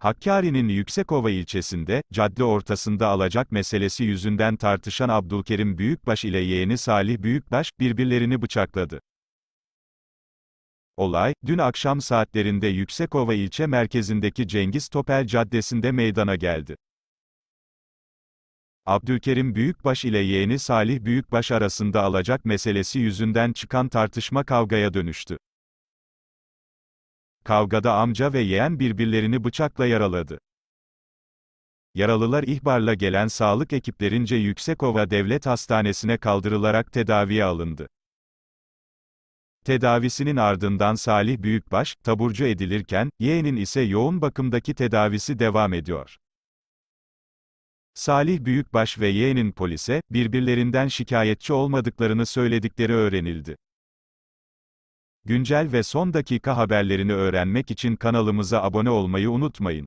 Hakkari'nin Yüksekova ilçesinde, cadde ortasında alacak meselesi yüzünden tartışan Abdülkerim Büyükbaş ile yeğeni Salih Büyükbaş, birbirlerini bıçakladı. Olay, dün akşam saatlerinde Yüksekova ilçe merkezindeki Cengiz Topel Caddesi'nde meydana geldi. Abdülkerim Büyükbaş ile yeğeni Salih Büyükbaş arasında alacak meselesi yüzünden çıkan tartışma kavgaya dönüştü. Kavgada amca ve yeğen birbirlerini bıçakla yaraladı. Yaralılar ihbarla gelen sağlık ekiplerince Yüksekova Devlet Hastanesi'ne kaldırılarak tedaviye alındı. Tedavisinin ardından Salih Büyükbaş, taburcu edilirken, yeğenin ise yoğun bakımdaki tedavisi devam ediyor. Salih Büyükbaş ve yeğenin polise, birbirlerinden şikayetçi olmadıklarını söyledikleri öğrenildi. Güncel ve son dakika haberlerini öğrenmek için kanalımıza abone olmayı unutmayın.